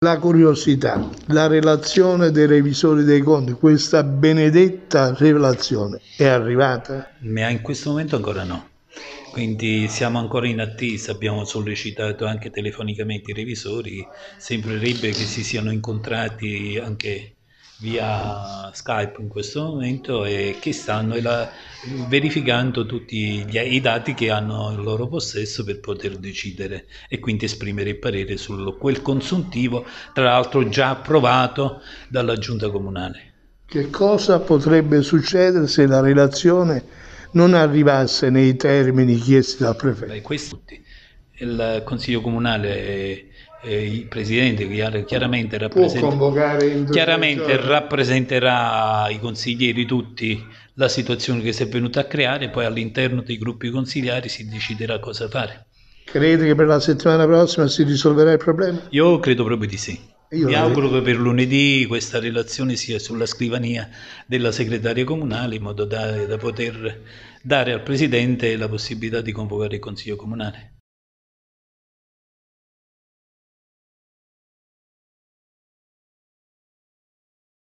la curiosità, la relazione dei revisori dei conti, questa benedetta relazione è arrivata? In questo momento ancora no. Quindi siamo ancora in attesa, abbiamo sollecitato anche telefonicamente i revisori, sembrerebbe che si siano incontrati anche via Skype in questo momento e che stanno verificando tutti gli, i dati che hanno in loro possesso per poter decidere e quindi esprimere il parere su quel consuntivo, tra l'altro già approvato dalla giunta comunale. Che cosa potrebbe succedere se la relazione non arrivasse nei termini chiesti dal prefetto? Beh, questo, il Consiglio Comunale eh, il presidente chiaramente, rappresent- chiaramente rappresenterà i consiglieri tutti la situazione che si è venuta a creare, poi all'interno dei gruppi consigliari si deciderà cosa fare. Credi che per la settimana prossima si risolverà il problema? Io credo proprio di sì. Io Mi auguro che per lunedì questa relazione sia sulla scrivania della segretaria comunale in modo da, da poter dare al Presidente la possibilità di convocare il Consiglio Comunale.